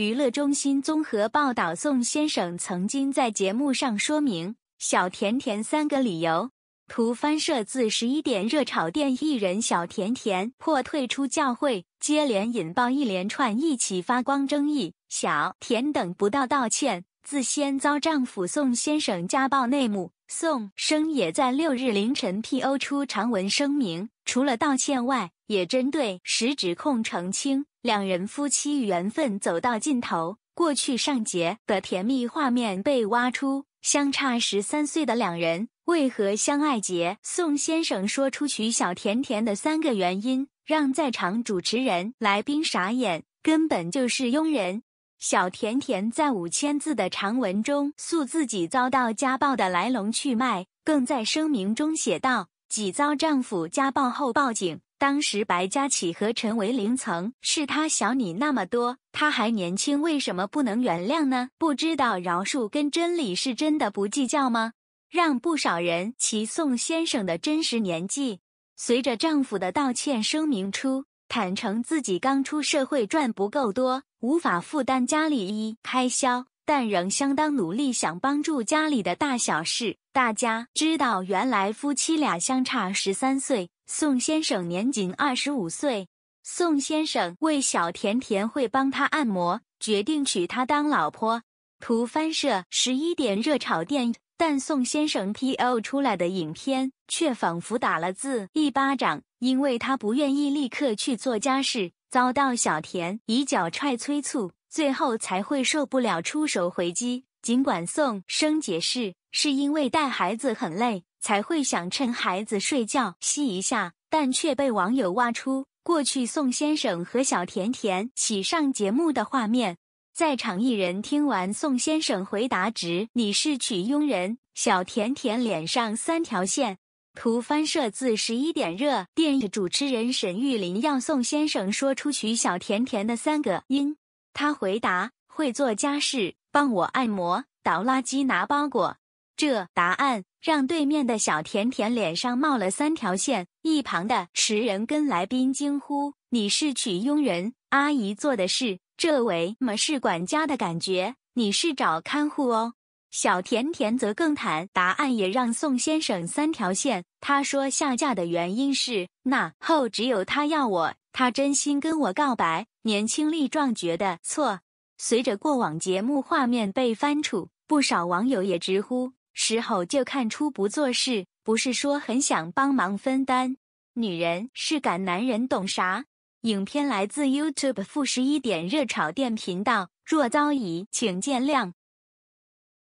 娱乐中心综合报道：宋先生曾经在节目上说明“小甜甜”三个理由。图翻摄自十一点热炒店。艺人小甜甜破退出教会，接连引爆一连串一起发光争议。小甜等不到道歉，自先遭丈夫宋先生家暴内幕。宋生也在六日凌晨 P O 出长文声明，除了道歉外，也针对实指控澄清。两人夫妻缘分走到尽头，过去上节的甜蜜画面被挖出，相差十三岁的两人为何相爱结？宋先生说出娶小甜甜的三个原因，让在场主持人、来宾傻眼，根本就是庸人。小甜甜在五千字的长文中诉自己遭到家暴的来龙去脉，更在声明中写道：“己遭丈夫家暴后报警，当时白嘉琪和陈维霆曾是她小你那么多，她还年轻，为什么不能原谅呢？不知道饶恕跟真理是真的不计较吗？”让不少人齐颂先生的真实年纪。随着丈夫的道歉声明出，坦诚自己刚出社会赚不够多。无法负担家里一开销，但仍相当努力想帮助家里的大小事。大家知道，原来夫妻俩相差十三岁，宋先生年仅二十五岁。宋先生为小甜甜会帮他按摩，决定娶她当老婆。图翻摄十一点热炒店，但宋先生 P o 出来的影片却仿佛打了字一巴掌，因为他不愿意立刻去做家事。遭到小田以脚踹催促，最后才会受不了出手回击。尽管宋生解释是因为带孩子很累，才会想趁孩子睡觉吸一下，但却被网友挖出过去宋先生和小甜甜喜上节目的画面。在场一人听完宋先生回答，直你是娶佣人？小甜甜脸上三条线。图翻摄自十一点热电影主持人沈玉琳，要宋先生说出娶小甜甜的三个因。他回答：会做家事，帮我按摩，倒垃圾，拿包裹。这答案让对面的小甜甜脸上冒了三条线。一旁的主持人跟来宾惊呼：“你是娶佣人阿姨做的事，这为么是管家的感觉？你是找看护哦。”小甜甜则更坦，答案也让宋先生三条线。他说下架的原因是那后只有他要我，他真心跟我告白，年轻力壮，觉得错。随着过往节目画面被翻出，不少网友也直呼：时候就看出不做事，不是说很想帮忙分担。女人是敢，男人懂啥？影片来自 YouTube 负十一点热炒电频道，若遭疑，请见谅。